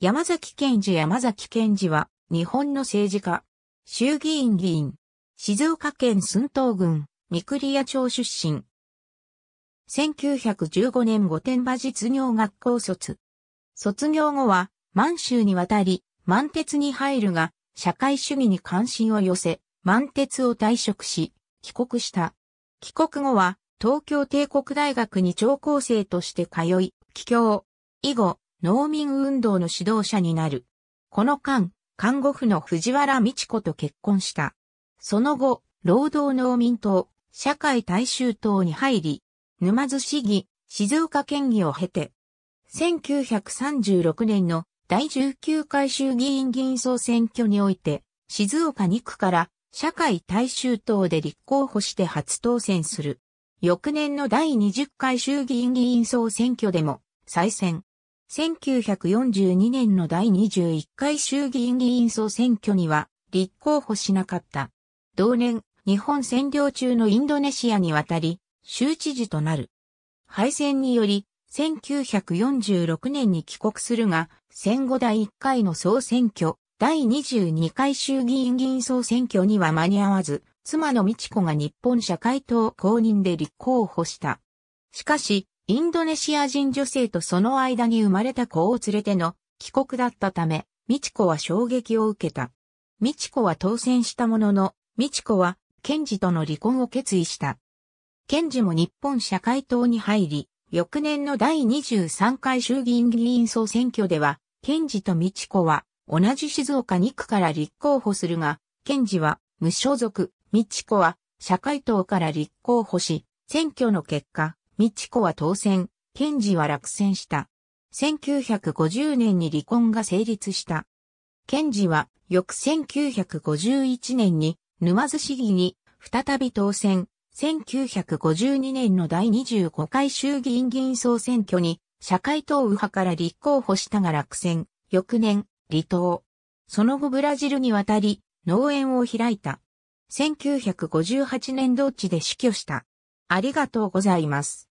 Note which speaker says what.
Speaker 1: 山崎賢治山崎賢治は、日本の政治家、衆議院議員、静岡県寸東郡、三栗屋町出身。1915年御殿場実業学校卒。卒業後は、満州に渡り、満鉄に入るが、社会主義に関心を寄せ、満鉄を退職し、帰国した。帰国後は、東京帝国大学に長講生として通い、帰郷。以後、農民運動の指導者になる。この間、看護婦の藤原美智子と結婚した。その後、労働農民党、社会大衆党に入り、沼津市議、静岡県議を経て、1936年の第19回衆議院議員総選挙において、静岡2区から社会大衆党で立候補して初当選する。翌年の第20回衆議院議員総選挙でも再選。1942年の第21回衆議院議員総選挙には立候補しなかった。同年、日本占領中のインドネシアに渡り、州知事となる。敗戦により、1946年に帰国するが、戦後第1回の総選挙、第22回衆議院議員総選挙には間に合わず、妻の美智子が日本社会党公認で立候補した。しかし、インドネシア人女性とその間に生まれた子を連れての帰国だったため、美智子は衝撃を受けた。美智子は当選したものの、美智子は、ケンジとの離婚を決意した。ケンジも日本社会党に入り、翌年の第23回衆議院議員総選挙では、ケンジと美智子は、同じ静岡2区から立候補するが、ケンジは無所属、美智子は社会党から立候補し、選挙の結果、美智子は当選、賢治は落選した。1950年に離婚が成立した。賢治は翌1951年に沼津市議に再び当選。1952年の第25回衆議院議員総選挙に社会党右派から立候補したが落選。翌年、離党。その後ブラジルに渡り、農園を開いた。1958年同地で死去した。ありがとうございます。